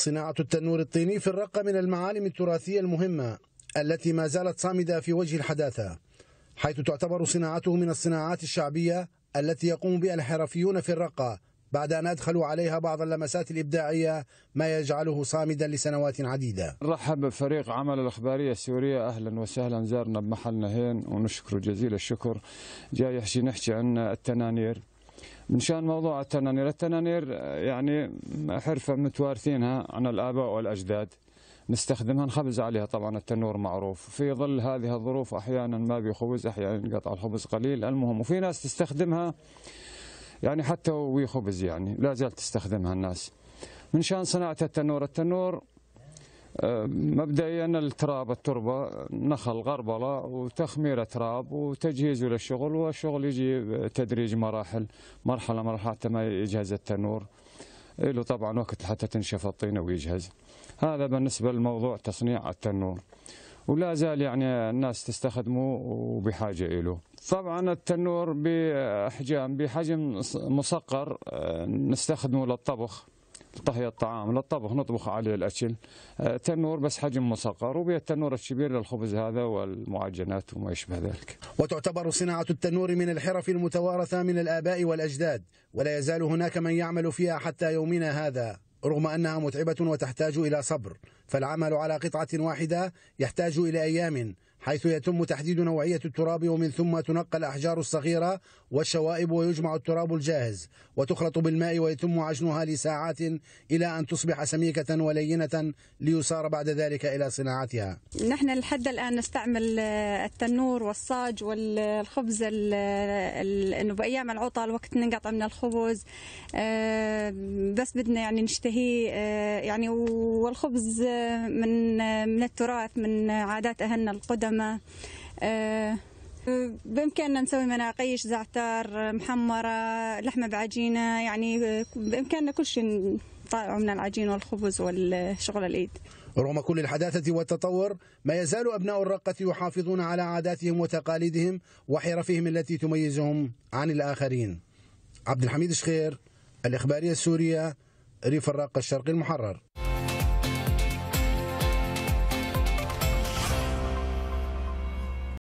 صناعة التنور الطيني في الرقة من المعالم التراثية المهمة التي ما زالت صامدة في وجه الحداثة حيث تعتبر صناعته من الصناعات الشعبية التي يقوم بها الحرفيون في الرقة بعد أن أدخلوا عليها بعض اللمسات الإبداعية ما يجعله صامدا لسنوات عديدة نرحب بفريق عمل الإخبارية السورية أهلا وسهلا زارنا بمحلنا هين ونشكره جزيل الشكر جاي يحشي نحكي عن التنانير من شان موضوع التنانير التنانير آه، يعني حرفة متوارثينها عن الآباء والأجداد نستخدمها نخبز عليها طبعا التنور معروف في ظل هذه الظروف أحيانا ما بيخبز أحيانا ينقطع الخبز قليل المهم وفي ناس تستخدمها يعني حتى خبز يعني لا زالت تستخدمها الناس من شان صناعة التنور التنور مبدئيا التراب التربه نخل غربله وتخمير تراب وتجهيزه للشغل والشغل يجي تدريج مراحل مرحله مرحله حتى ما يجهز التنور له طبعا وقت حتى تنشف الطينه ويجهز هذا بالنسبه لموضوع تصنيع التنور ولا زال يعني الناس تستخدمه وبحاجه له طبعا التنور باحجام بحجم مصقر آه، نستخدمه للطبخ طهي الطعام للطبخ نطبخ عليه الاكل آه، تنور بس حجم مصغر وبيه التنور الكبير للخبز هذا والمعجنات وما يشبه ذلك. وتعتبر صناعه التنور من الحرف المتوارثه من الاباء والاجداد ولا يزال هناك من يعمل فيها حتى يومنا هذا رغم انها متعبه وتحتاج الى صبر فالعمل على قطعه واحده يحتاج الى ايام حيث يتم تحديد نوعية التراب ومن ثم تنقل الأحجار الصغيرة والشوائب ويجمع التراب الجاهز وتخلط بالماء ويتم عجنها لساعات إلى أن تصبح سميكة ولينة ليصار بعد ذلك إلى صناعتها نحن لحد الآن نستعمل آه، التنور والصاج والخبز أنه بأيام العطل وقت ننقطع من الخبز آه، بس بدنا يعني نشتهيه آه، يعني والخبز من من التراث من عادات أهلنا القدم مقدمة آه، بإمكاننا نسوي مناقيش زعتر محمرة لحمة بعجينة يعني بإمكاننا كل شيء نطلعه من العجين والخبز والشغل الإيد رغم كل الحداثة والتطور ما يزال أبناء الرقة يحافظون على عاداتهم وتقاليدهم وحرفهم التي تميزهم عن الآخرين عبد الحميد شخير الإخبارية السورية ريف الرقة الشرقي المحرر